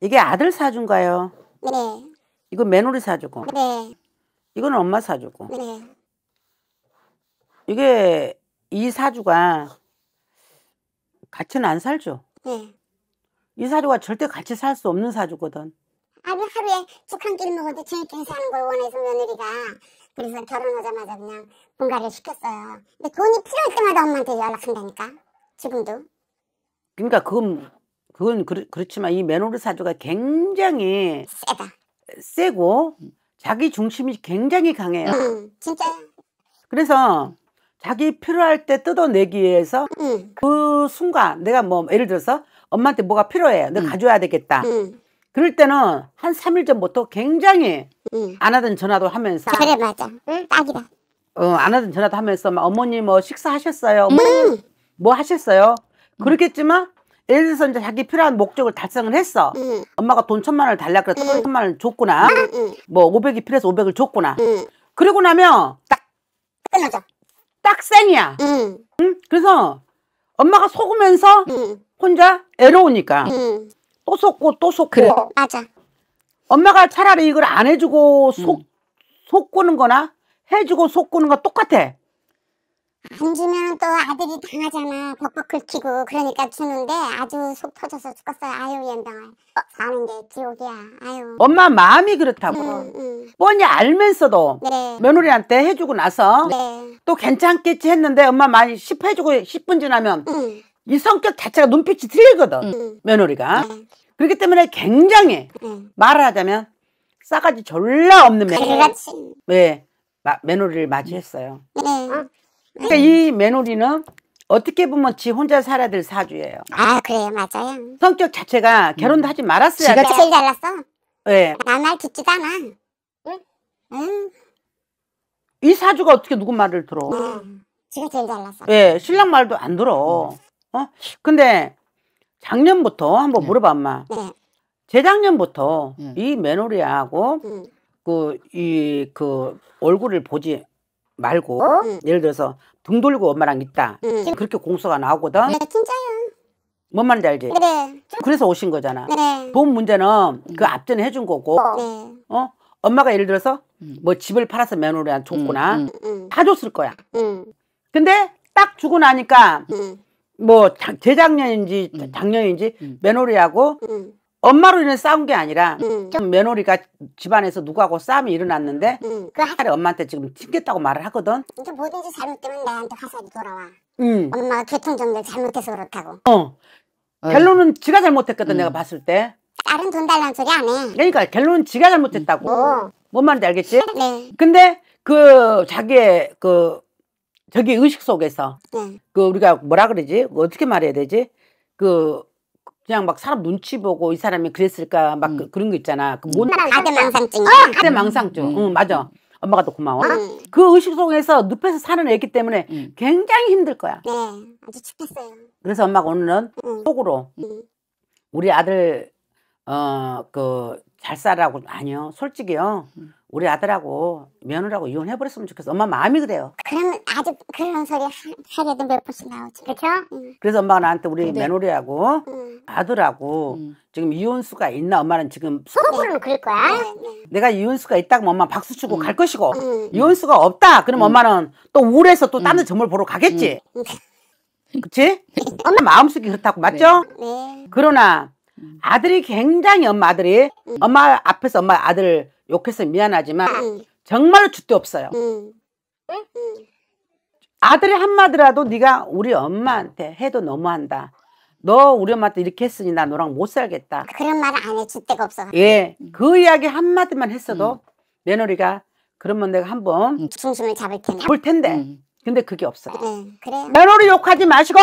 이게 아들 사준 거예요. 네. 이거 며느리 사주고. 네. 이건 엄마 사주고. 네. 이게 이 사주가 같이는 안 살죠. 네. 이 사주가 절대 같이 살 수 없는 사주거든. 아니 하루에 죽한 끼를 먹어도 제일 괜찮은 걸 원해서 며느리가 그래서 결혼하자마자 그냥 분가를 시켰어요. 근데 돈이 필요할 때마다 엄마한테 연락한다니까 지금도. 그러니까 그건 그건 그렇, 그렇지만 이 메노르 사주가 굉장히 세다. 세고 자기 중심이 굉장히 강해요. 음, 진짜. 그래서 자기 필요할 때 뜯어내기 위해서 음. 그 순간 내가 뭐 예를 들어서 엄마한테 뭐가 필요해. 내가 음. 가져야 되겠다. 그럴 때는 한 3일 전부터 굉장히 안 하던 전화도 하면서 그래 맞아. 응, 딱이다. 어, 안 하던 전화도 하면서 막 어머니 뭐 식사하셨어요? 뭐, 뭐 하셨어요? 그렇겠지만 예를 들어서 이제 자기 필요한 목적을 달성을 했어. 응. 엄마가 돈 천만 원을 달라 그래서 응. 천만 원을 줬구나. 응. 뭐0 0이 필요해서 5 0 0을 줬구나. 그리고 나면 딱 끝나죠. 딱 생이야. 응. 그래서 엄마가 속으면서 혼자 애로우니까 또 속고 또 속고. 그래. 맞아. 엄마가 차라리 이걸 안 해주고 속속고는 거나 해주고 속고는거 똑같아. 안 주면 또 아들이 당하잖아. 벅벅 긁히고 그러니까 주는데 아주 속 터져서 죽었어요. 아유 연병아. 어. 사는 게 지옥이야. 아유. 엄마 마음이 그렇다고. 음, 음. 뻔히 알면서도 네. 며느리한테 해주고 나서 네. 또 괜찮겠지 했는데 엄마 많이 10 해주고 10분 지나면 음. 이 성격 자체가 눈빛이 틀리거든. 음. 며느리가. 네. 그렇기 때문에 굉장히 네. 말을 하자면 싸가지 졸라 없는 며느리. 그렇 네. 마, 며느리를 맞이했어요. 네. 어? 그러니까 네. 이 며느리는 어떻게 보면 지 혼자 살아야 될 사주예요. 아 그래요 맞아요. 성격 자체가 결혼도 음. 하지 말았어야 지가 제일 잘났어. 예. 나말 듣지도 않아. 응? 응. 이 사주가 어떻게 누구 말을 들어? 응. 네. 지가 제일 잘났어. 예, 신랑 말도 안 들어. 네. 어? 근데 작년부터 한번 물어봐 엄마. 네. 재작년부터 이 며느리하고 그 이그 음. 그 얼굴을 보지 말고 어? 응. 예를 들어서 등 돌고 엄마랑 있다 응. 그, 그렇게 공소가 나오거든 네, 진짜요 뭔 말인지 알지? 네. 그래서 오신 거잖아 네. 돈 문제는 그 앞전에 해준 거고 네. 어? 엄마가 예를 들어서 뭐 집을 팔아서 며느리한테 줬구나 다 줬을 거야 근데 딱 주고 나니까 뭐 재작년인지 작년인지 며느리하고 엄마로 인해 싸운 게 아니라 음. 며느리가 집안에서 누구하고 싸움이 일어났는데 음. 그 하루 엄마한테 지금 튕겼다고 말을 하거든 이게 뭐든지 잘못되면 나한테 화살이 돌아와 음. 엄마 교통정리를 잘못해서 그렇다고 어. 결론은 지가 잘못했거든 음. 내가 봤을 때 다른 돈 달라는 소리 안해 그러니까 결론은 지가 잘못했다고 음. 뭔 말인지 알겠지? 네 근데 그 자기의 그 저기 의식 속에서 네. 그 우리가 뭐라 그러지? 그 어떻게 말해야 되지? 그 그냥 막 사람 눈치 보고 이 사람이 그랬을까 막 그, 음. 그, 런거 있잖아. 그 음. 못... 가대 망상증. 어, 가대 망상증. 응, 음. 응 맞아. 엄마가 또 고마워. 응. 음. 그 의식 속에서 눕혀서 사는 애기 때문에 응. 굉장히 힘들 거야. 네, 아주 죽겠어요. 그래서 엄마가 오늘은 속으로 우리 아들 어그 잘 살라고 아니요, 솔직히요. 우리 아들하고 며느라고 이혼해버렸으면 좋겠어. 엄마 마음이 그래요. 그러 아주 그런 소리 하, 게도몇 번씩 나오지. 그렇죠? 응. 그래서 엄마가 나한테 우리 네. 며느리하고 응. 아들하고 응. 지금 이혼수가 있나 엄마는 지금 속으로는 네. 그럴 거야. 내가 이혼수가 있다 그 엄마 박수 치고 갈 것이고 이혼수가 없다 그럼 엄마는 또 우울해서 또 다른 점을 보러 가겠지. 그치? 엄마 마음속이 그렇다고 맞죠? 네. 네. 그러나 아들이 굉장히 엄마 아들이 엄마 앞에서 엄마 아들 욕해서 미안하지만 정말로 주대 없어요. 아들의 한마디라도 네가 우리 엄마한테 해도 너무한다. 너 우리 엄마한테 이렇게 했으니 나 너랑 못 살겠다. 그런 말을 안 해. 주대가 없어. 예. 그 이야기 한마디만 했어도 며느리가 그러면 내가 한번 중심을 잡을 텐데. 볼 텐데. 근데 그게 없어. 네, 그래 며느리 욕하지 마시고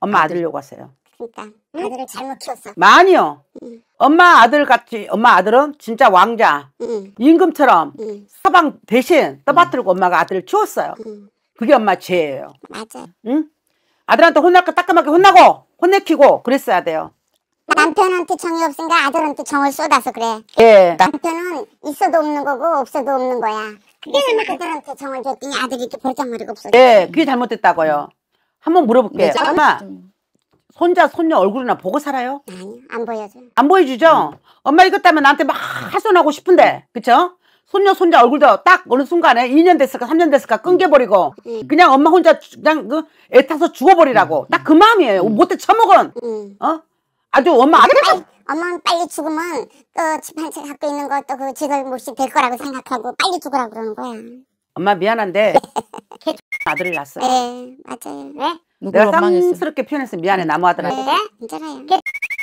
엄마 아들 욕하세요. 그러니까 아들을 잘못 키웠어. 많이요. 응. 엄마 아들 같이 엄마 아들은 진짜 왕자 응. 임금처럼 응. 서방 대신 떠받들고 엄마가 아들을 키웠어요. 그게 엄마 죄예요. 맞아. 응? 아들한테 혼날 거 따끔하게 혼나고 혼내키고 그랬어야 돼요. 뭐 남편한테 정이 없으니까 아들한테 정을 쏟아서 그래. 예. 남편은 있어도 없는 거고 없어도 없는 거야. 그게 왜 아들한테 정을 줬더니 아들이 이 벌떡 머리 없어. 예, 그게 잘못됐다고요. 한번 물어볼게요. 네, 엄마, 손자 손녀 얼굴이나 보고 살아요? 아니 네, 안 보여줘. 안 보여주죠. 응. 네. 엄마 이것 때문에 나한테 막 하소연하고 싶은데 그쵸? 손녀 손자 얼굴도 딱 어느 순간에 2년 됐을까 3년 됐을까 끊겨버리고 응. 네. 그냥 엄마 혼자 그냥 그 애타서 죽어버리라고 딱 그 마음이에요. 못해 처먹은 어? 아주 엄마 아들 빨리, 엄마는 빨리 죽으면 그집한 채 갖고 있는 것도 그 직을 몫이 될 거라고 생각하고 빨리 죽으라고 그러는 거야. 엄마 미안한데 아들을 낳았어요. 네 맞아요. 왜? 내가 원망했 쌍스럽게 표현해서 미안해 나무 아들한테 네?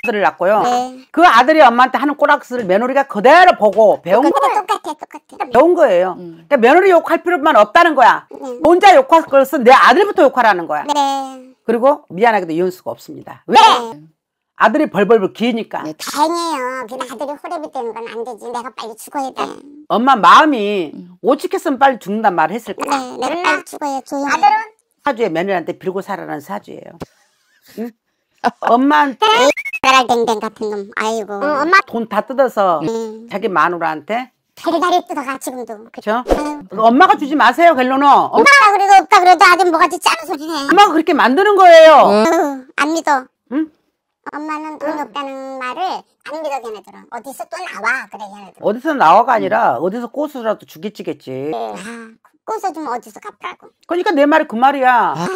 아들을 낳고요 네. 그 아들이 엄마한테 하는 꼬락스를 며느리가 그대로 보고 배운 거예요 똑같아 똑같아 배운 거예요 음. 그러니까 며느리 욕할 필요만 없다는 거야 네. 혼자 욕할 것은 내 아들부터 욕하라는 거야 네. 그리고 미안하게도 이혼수가 없습니다 왜? 네. 아들이 벌벌벌 기니까 네, 다행이에요 그냥 아들이 호랩이 되는 건 안 되지 내가 빨리 죽어야 돼 엄마 마음이 음. 오죽했으면 빨리 죽는단 말을 했을까 네 내가 음. 빨리 죽어야 조용 아들은 사주에 며느리한테 빌고 살아라는 사주예요. 응? 엄마한테 나랑 댕댕 같은 놈. 아이고. 어, 엄마 돈 다 뜯어서 음. 자기 마누라한테 다리다리 뜯어가 지금도. 그죠? 엄마가 주지 마세요, 갤로노. 엄마. 엄마 그래도 없다 그래도 아들 뭐가 짜는 소리네. 엄마가 그렇게 만드는 거예요. 어안 믿어. 응? 엄마는 돈이 없다는 말을 안 믿어 걔네들은. 어디서 또 나와 그래 걔네들. 어디서 나와가 아니라 어디서 꼬수라도 죽이지겠지. 아, 바꿔서 좀 어디서 갚으라고. 그러니까 내 말이 그 말이야. 아.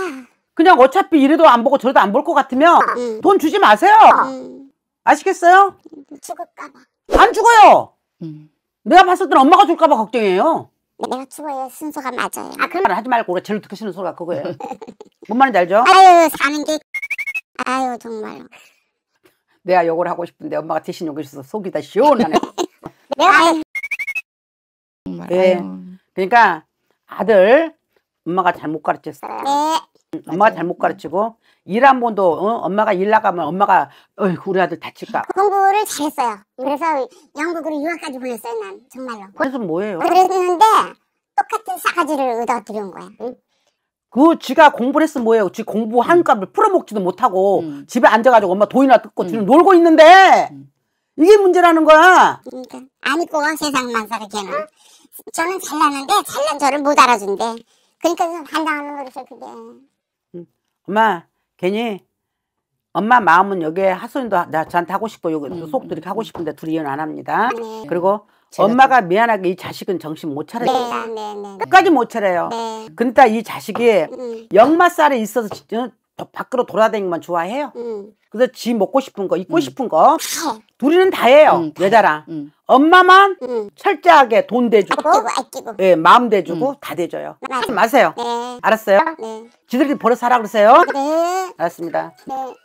그냥 어차피 이래도 안 보고 저래도 안 볼 것 같으면 아. 음. 돈 주지 마세요. 음. 아시겠어요? 음, 죽을까봐. 안 죽어요. 음. 내가 봤을 땐 엄마가 줄까봐 걱정이에요. 내가 죽어야 순서가 맞아요. 아 그런 말 하지 말고 그래 제일 듣기싫는 소리가 그거예요. 뭔 말인지 알죠? 아유 사는 게 아유 정말 내가 욕을 하고 싶은데 엄마가 대신 욕해주셔서 속이 다 시원하네. 내가 아. 예. 아유. 네. 그러니까 아들 엄마가 잘못 가르쳤어. 요 네. 엄마가 맞아요. 잘못 가르치고 일 한 번도 어? 엄마가 일 나가면 엄마가 어이구 우리 아들 다칠까. 공부를 잘했어요. 그래서 영국으로 유학까지 보냈어요 난 정말로. 그래서 뭐예요? 아, 그랬는데 똑같은 사가지를얻어들여 거야. 응? 그 쥐가 공부를 했으면 뭐예요? 쥐 공부한 음. 값을 풀어먹지도 못하고 음. 집에 앉아가지고 엄마 돈이나 뜯고 음. 지금 놀고 있는데 음. 이게 문제라는 거야. 그러니까 안 입고 세상만 살아 걔는. 저는 잘났는데 잘난 저를 못 알아준대. 그러니까 반항하는 거라서 그게. 음. 엄마 괜히 엄마 마음은 여기에 하소연도 나 저한테 하고 싶고 여기 음. 속도 이 하고 싶은데 둘이 이혼 안 합니다. 아, 네. 그리고 엄마가 좀... 미안하게 이 자식은 정신 못 차려요. 네, 네, 네, 네, 끝까지 못 차려요. 네. 근데 그러니까 이 자식이 음. 역마살에 있어서 어? 밖으로 돌아다니는 만 좋아해요. 음. 그래서 지 먹고 싶은 거, 입고 음. 싶은 거. 둘이는 다 해요. 음, 다 여자랑. 해. 엄마만 철저하게 돈 대주고, 아끼고, 예, 마음 대주고 다 대줘요. 하지 마세요. 네. 알았어요? 네. 지들이 버릇 살아 그러세요? 네. 알았습니다. 네.